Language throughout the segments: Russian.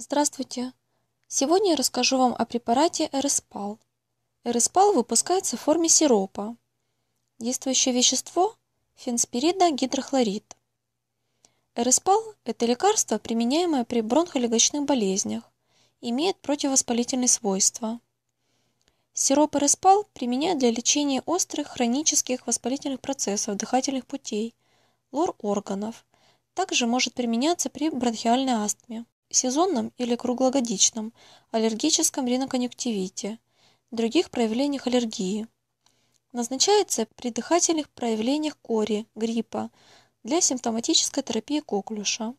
Здравствуйте! Сегодня я расскажу вам о препарате Эреспал. Эреспал выпускается в форме сиропа. Действующее вещество – фенспирида гидрохлорид. Эреспал – это лекарство, применяемое при бронхолегочных болезнях, имеет противовоспалительные свойства. Сироп Эреспал применяют для лечения острых хронических воспалительных процессов дыхательных путей, лор органов. Также может применяться при бронхиальной астме сезонном или круглогодичном аллергическом риноконъюнктивите, других проявлениях аллергии. Назначается при дыхательных проявлениях кори, гриппа, для симптоматической терапии коклюша.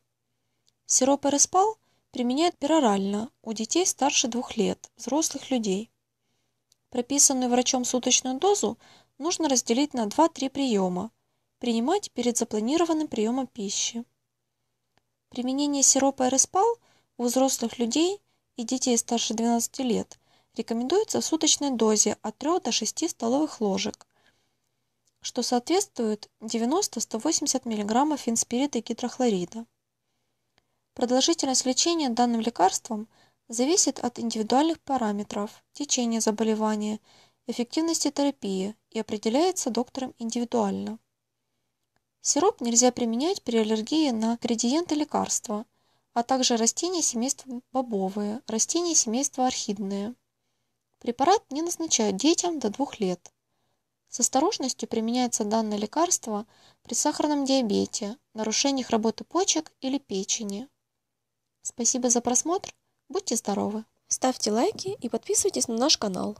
Сироп Эреспал применяют перорально у детей старше двух лет, взрослых людей. Прописанную врачом суточную дозу нужно разделить на 2-3 приема, принимать перед запланированным приемом пищи. Применение сиропа Эреспал у взрослых людей и детей старше 12 лет рекомендуется в суточной дозе от 3 до 6 столовых ложек, что соответствует 90-180 мг инспирита гидрохлорида. Продолжительность лечения данным лекарством зависит от индивидуальных параметров, течения заболевания, эффективности терапии и определяется доктором индивидуально. Сироп нельзя применять при аллергии на градиенты лекарства – а также растения семейства бобовые, растения семейства орхидные. Препарат не назначают детям до 2 лет. С осторожностью применяется данное лекарство при сахарном диабете, нарушениях работы почек или печени. Спасибо за просмотр. Будьте здоровы! Ставьте лайки и подписывайтесь на наш канал.